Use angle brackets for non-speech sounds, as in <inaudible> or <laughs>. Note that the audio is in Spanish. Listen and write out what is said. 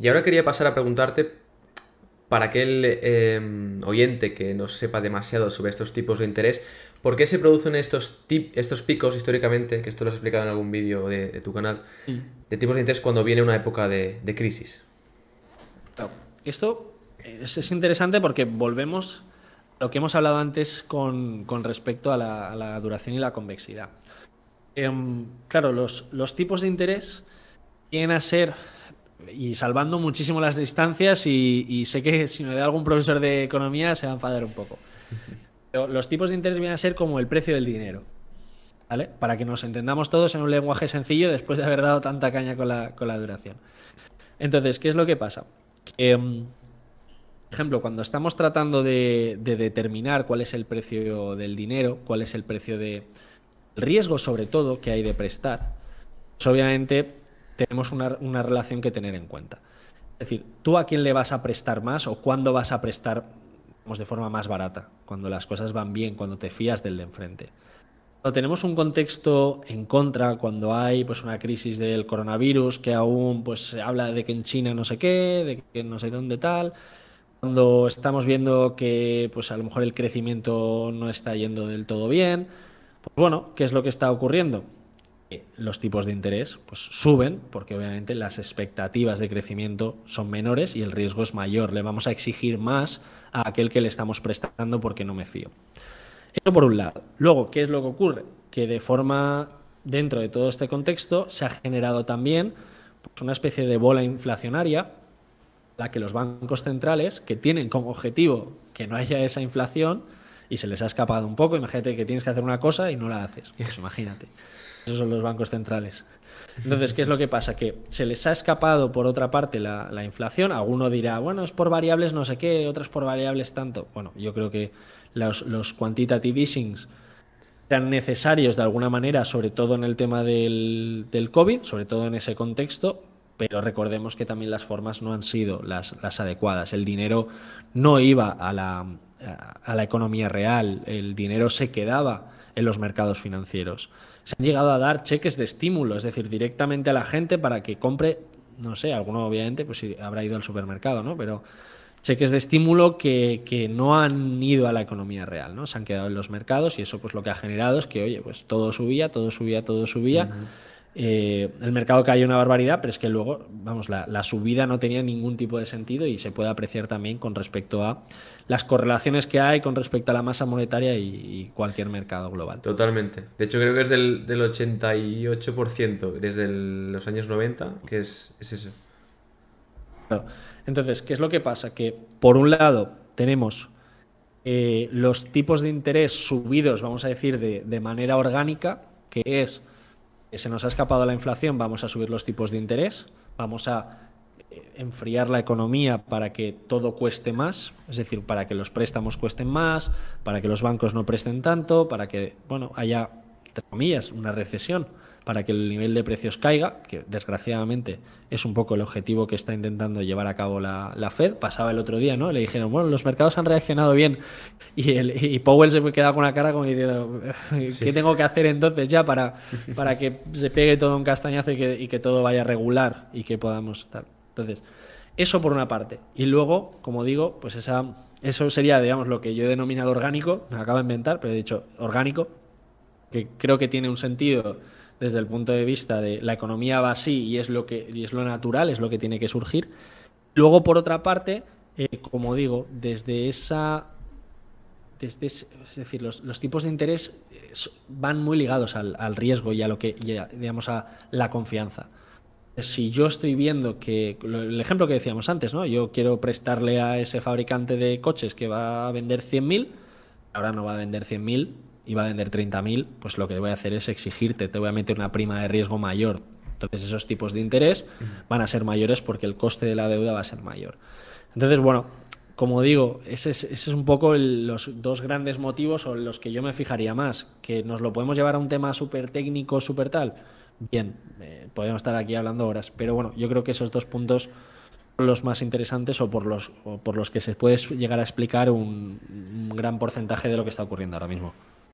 Y ahora quería pasar a preguntarte, para aquel em, oyente que no sepa demasiado sobre estos tipos de interés, ¿por qué se producen estos, estos picos históricamente, que esto lo has explicado en algún vídeo de, tu canal, mm. de tipos de interés cuando viene una época de, crisis? Esto es, interesante porque volvemos a lo que hemos hablado antes con, respecto a la, duración y la convexidad. Em, claro, los, los tipos de interés tienen a ser y salvando muchísimo las distancias y, sé que si me da algún profesor de economía se va a enfadar un poco. los tipos de interés vienen a ser como el precio del dinero. ¿Vale? Para que nos entendamos todos en un lenguaje sencillo después de haber dado tanta caña con la, duración. Entonces, ¿qué es lo que pasa? Em, ejemplo, cuando estamos tratando de, determinar cuál es el precio del dinero, cuál es el precio de riesgo sobre todo que hay de prestar, pues obviamente tenemos una, relación que tener en cuenta. Es decir, tú a quién le vas a prestar más o cuándo vas a prestar de forma más barata, cuando las cosas van bien, cuando te fías del de enfrente. Cuando tenemos un contexto en contra, cuando hay pues una crisis del coronavirus que aún pues se habla de que en China no sé qué, de que no sé dónde tal, cuando estamos viendo que pues a lo mejor el crecimiento no está yendo del todo bien, pues bueno, ¿qué es lo que está ocurriendo? Eh, los tipos de interés pues, suben porque obviamente las expectativas de crecimiento son menores y el riesgo es mayor. Le vamos a exigir más a aquel que le estamos prestando porque no me fío. Eso por un lado. Luego, ¿qué es lo que ocurre? Que de forma, dentro de todo este contexto, se ha generado también pues, una especie de bola inflacionaria, la que los bancos centrales, que tienen como objetivo que no haya esa inflación, y se les ha escapado un poco. Imagínate que tienes que hacer una cosa y no la haces. Pues <laughs> imagínate. Esos son los bancos centrales. Entonces, ¿qué es lo que pasa? Que se les ha escapado, por otra parte, la, la, inflación. Alguno dirá, bueno, es por variables no sé qué, otras por variables tanto. Bueno, yo creo que los, los quantitative easings eran necesarios de alguna manera, sobre todo en el tema del, del, COVID, sobre todo en ese contexto, pero recordemos que también las formas no han sido las adecuadas. El dinero no iba a la, a la economía real, el dinero se quedaba en los mercados financieros. Se han llegado a dar cheques de estímulo, es decir, directamente a la gente para que compre, no sé, alguno obviamente pues habrá ido al supermercado, ¿no? Pero cheques de estímulo que, no han ido a la economía real, ¿no? Se han quedado en los mercados y eso pues lo que ha generado es que, oye, pues todo subía, todo subía, todo subía. Eh, el mercado cayó una barbaridad, pero es que luego, vamos, la, subida no tenía ningún tipo de sentido y se puede apreciar también con respecto a las correlaciones que hay con respecto a la masa monetaria y, cualquier mercado global. Totalmente. De hecho, creo que es del, 88% desde los años 90, que es, es eso. Entonces, ¿qué es lo que pasa? Que por un lado tenemos eh, los tipos de interés subidos, vamos a decir, de, de manera orgánica, que es se nos ha escapado la inflación, vamos a subir los tipos de interés, vamos a eh, enfriar la economía para que todo cueste más, es decir, para que los préstamos cuesten más, para que los bancos no presten tanto, para que, bueno, haya, entre comillas, una recesión para que el nivel de precios caiga, que desgraciadamente es un poco el objetivo que está intentando llevar a cabo la, Fed. Pasaba el otro día, ¿no? Le dijeron, bueno, los mercados han reaccionado bien y, el, Powell se queda con la cara como diciendo, ¿qué tengo que hacer entonces ya para, para que se pegue todo un castañazo y que, todo vaya regular y que podamos tal? Entonces, eso por una parte. Y luego, como digo, pues esa, eso sería, digamos, lo que yo he denominado orgánico, me acabo de inventar, pero he dicho orgánico, que creo que tiene un sentido desde el punto de vista de la economía va así y es lo que y es lo natural, es lo que tiene que surgir. Luego, por otra parte, eh, como digo, desde esa. es decir, los, los tipos de interés eh, van muy ligados al, riesgo y a lo que, digamos, a la confianza. Si yo estoy viendo que, el ejemplo que decíamos antes, ¿no? Yo quiero prestarle a ese fabricante de coches que va a vender 100.000, ahora no va a vender 100.000, y va a vender 30.000, pues lo que voy a hacer es exigirte, te voy a meter una prima de riesgo mayor. Entonces esos tipos de interés van a ser mayores porque el coste de la deuda va a ser mayor. Entonces, bueno, como digo, ese es, un poco los dos grandes motivos o los que yo me fijaría más. Que nos lo podemos llevar a un tema súper técnico, súper tal. Bien, eh, podemos estar aquí hablando horas, pero bueno, yo creo que esos dos puntos son los más interesantes o por los, por los que se puede llegar a explicar un gran porcentaje de lo que está ocurriendo ahora mismo.